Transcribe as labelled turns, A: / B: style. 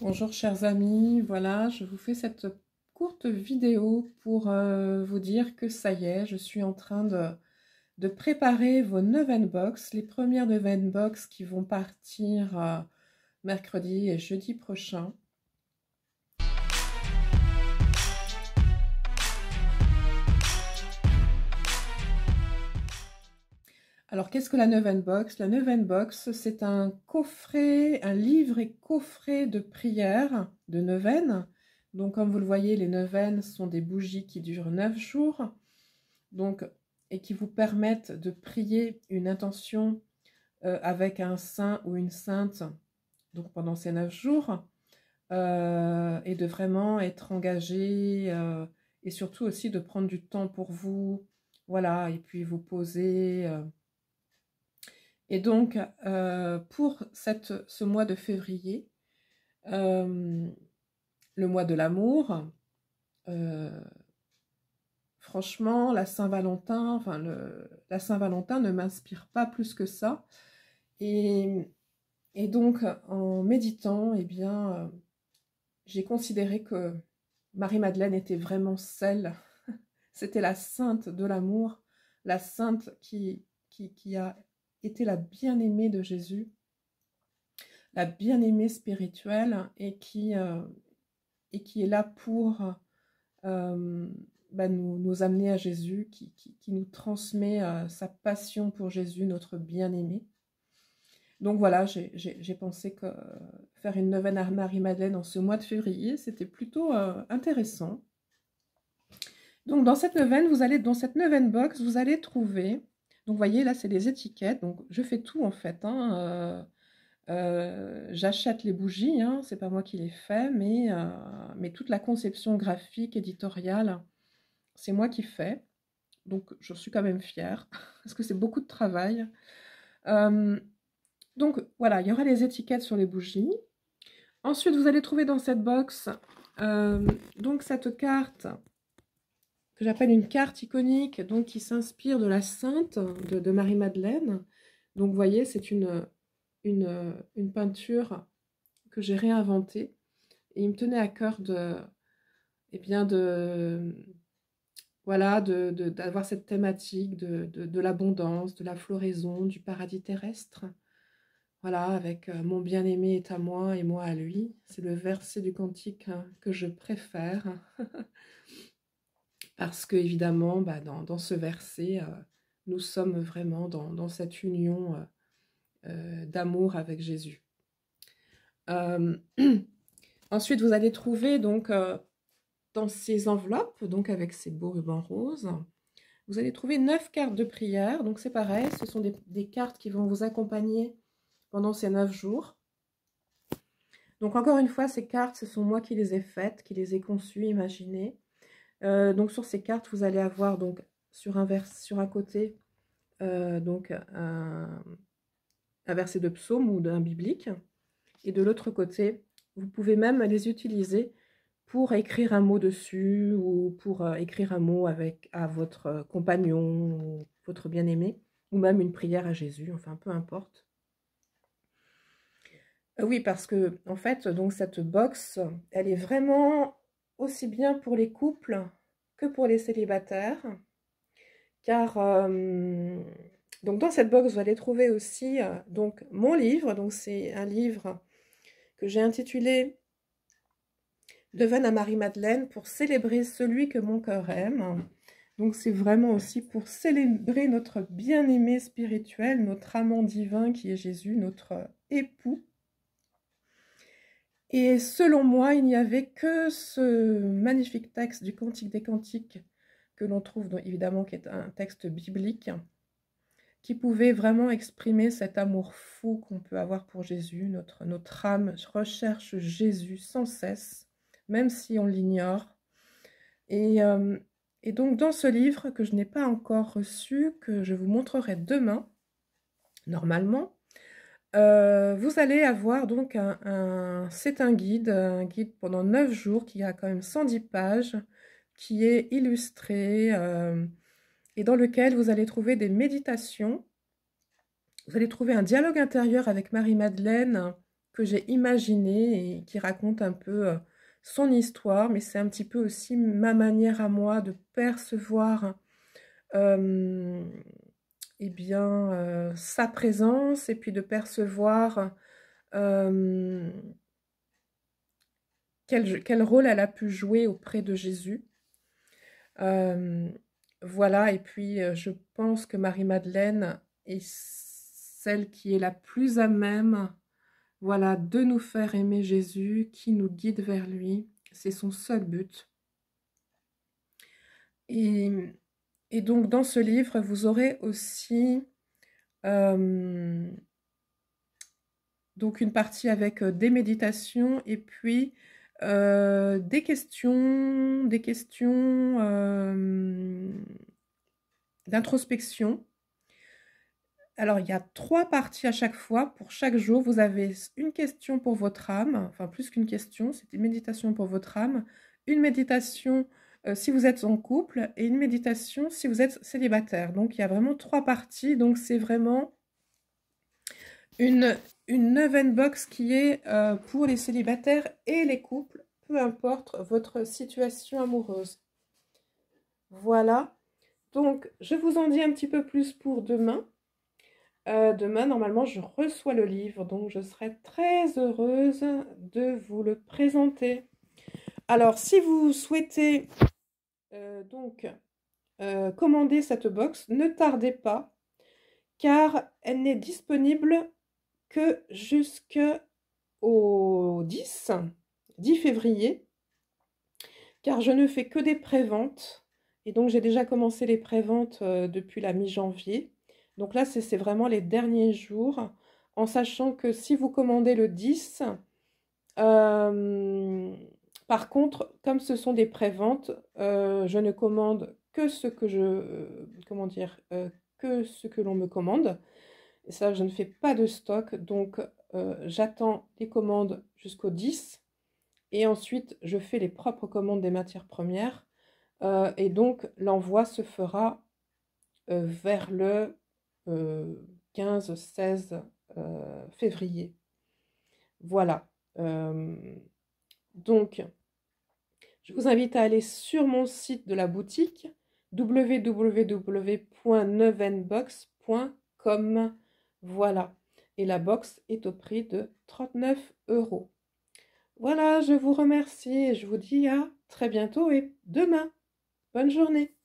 A: Bonjour chers amis, voilà, je vous fais cette courte vidéo pour euh, vous dire que ça y est, je suis en train de, préparer vos 9 box, les premières 9 box qui vont partir euh, mercredi et jeudi prochain. Alors, qu'est-ce que la Box La Box, c'est un coffret, un livre et coffret de prières de neuvaines. Donc, comme vous le voyez, les neuvaines sont des bougies qui durent neuf jours donc, et qui vous permettent de prier une intention euh, avec un saint ou une sainte donc pendant ces neuf jours euh, et de vraiment être engagé euh, et surtout aussi de prendre du temps pour vous. Voilà, et puis vous poser. Et donc, euh, pour ce mois de février, euh, le mois de l'amour, euh, franchement, la Saint-Valentin, enfin, la Saint-Valentin ne m'inspire pas plus que ça. Et, donc, en méditant, et eh bien, j'ai considéré que Marie-Madeleine était vraiment celle, c'était la sainte de l'amour, la sainte qui, qui a était la bien-aimée de Jésus, la bien-aimée spirituelle et qui, euh, et qui est là pour euh, bah, nous, amener à Jésus, qui, nous transmet euh, sa passion pour Jésus, notre bien-aimé. Donc voilà, j'ai pensé que faire une neuvaine à Marie-Madeleine en ce mois de février, c'était plutôt intéressant. Donc dans cette neuvaine, vous allez dans cette neuvaine box, vous allez trouver donc, vous voyez, là, c'est des étiquettes. Donc, je fais tout, en fait. Hein, euh, euh, j'achète les bougies. Hein, c'est pas moi qui les fais, mais, euh, mais toute la conception graphique, éditoriale, c'est moi qui fais. Donc, je suis quand même fière, parce que c'est beaucoup de travail. donc, voilà, il y aura les étiquettes sur les bougies. Ensuite, vous allez trouver dans cette box, donc, cette carte que j'appelle une carte iconique, donc qui s'inspire de la sainte de, Marie-Madeleine. Donc vous voyez, c'est une, une, une, peinture que j'ai réinventée. Et il me tenait à cœur de, et eh bien de, voilà, d'avoir cette thématique de, l'abondance, de la floraison, du paradis terrestre. Voilà, avec euh, mon bien-aimé est à moi et moi à lui. C'est le verset du cantique hein, que je préfère. Parce que évidemment, bah, dans, ce verset, euh, nous sommes vraiment dans, cette union euh, euh, d'amour avec Jésus. ensuite, vous allez trouver donc dans ces enveloppes, donc avec ces beaux rubans roses, vous allez trouver neuf cartes de prière. Donc c'est pareil, ce sont des, des, cartes qui vont vous accompagner pendant ces neuf jours. Donc encore une fois, ces cartes, ce sont moi qui les ai faites, qui les ai conçues, imaginées. Euh, donc sur ces cartes, vous allez avoir donc sur un, vers, sur un côté euh, donc un, verset de psaume ou d'un biblique. Et de l'autre côté, vous pouvez même les utiliser pour écrire un mot dessus ou pour euh, écrire un mot avec à votre compagnon ou votre bien-aimé ou même une prière à Jésus, enfin peu importe. Oui, parce que en fait, donc cette box, elle est vraiment aussi bien pour les couples que pour les célibataires. Car euh, donc dans cette box, vous allez trouver aussi euh, donc mon livre. Donc c'est un livre que j'ai intitulé De à Marie-Madeleine pour célébrer celui que mon cœur aime. Donc c'est vraiment aussi pour célébrer notre bien-aimé spirituel, notre amant divin qui est Jésus, notre époux. Et selon moi, il n'y avait que ce magnifique texte du Cantique des Cantiques, que l'on trouve évidemment, qui est un texte biblique, qui pouvait vraiment exprimer cet amour fou qu'on peut avoir pour Jésus. Notre, âme recherche Jésus sans cesse, même si on l'ignore. Euh, et donc, dans ce livre que je n'ai pas encore reçu, que je vous montrerai demain, normalement, euh, vous allez avoir donc un, c'est un guide, un guide pendant 9 jours qui a quand même 110 pages, qui est illustré euh, et dans lequel vous allez trouver des méditations. Vous allez trouver un dialogue intérieur avec Marie-Madeleine que j'ai imaginé et qui raconte un peu euh, son histoire, mais c'est un petit peu aussi ma manière à moi de percevoir eh bien, euh, sa présence et puis de percevoir euh, quel, rôle elle a pu jouer auprès de Jésus. Euh, voilà, et puis je pense que Marie-Madeleine est celle qui est la plus à même, voilà, de nous faire aimer Jésus, qui nous guide vers lui. C'est son seul but. Et et donc dans ce livre, vous aurez aussi euh, donc une partie avec euh, des méditations et puis euh, des questions, des questions d'introspection. Alors, il y a trois parties à chaque fois. Pour chaque jour, vous avez une question pour votre âme, enfin plus qu'une question, c'est une méditation pour votre âme, une méditation euh, si vous êtes en couple et une méditation si vous êtes célibataire. Donc il y a vraiment trois parties. Donc c'est vraiment une, une neuvaine box qui est euh, pour les célibataires et les couples, peu importe votre situation amoureuse. Voilà. Donc je vous en dis un petit peu plus pour demain. Euh, demain, normalement, je reçois le livre, donc je serai très heureuse de vous le présenter. Alors, si vous souhaitez euh, donc euh, commandez cette box, ne tardez pas, car elle n'est disponible que jusqu'au 10, 10 février, car je ne fais que des préventes, et donc j'ai déjà commencé les préventes euh, depuis la mi-janvier. Donc là, c'est vraiment les derniers jours, en sachant que si vous commandez le 10, par contre, comme ce sont des préventes, euh, je ne commande que ce que je, euh, comment dire, euh, que ce que l'on me commande. Et ça, je ne fais pas de stock, donc j'attends les commandes jusqu'au 10, et ensuite je fais les propres commandes des matières premières, et donc l'envoi se fera vers le 15-16 février. Voilà. donc, je vous invite à aller sur mon site de la boutique www.nevenbox.com Voilà. Et la box est au prix de 39 euros. Voilà, je vous remercie et je vous dis à très bientôt et demain. Bonne journée.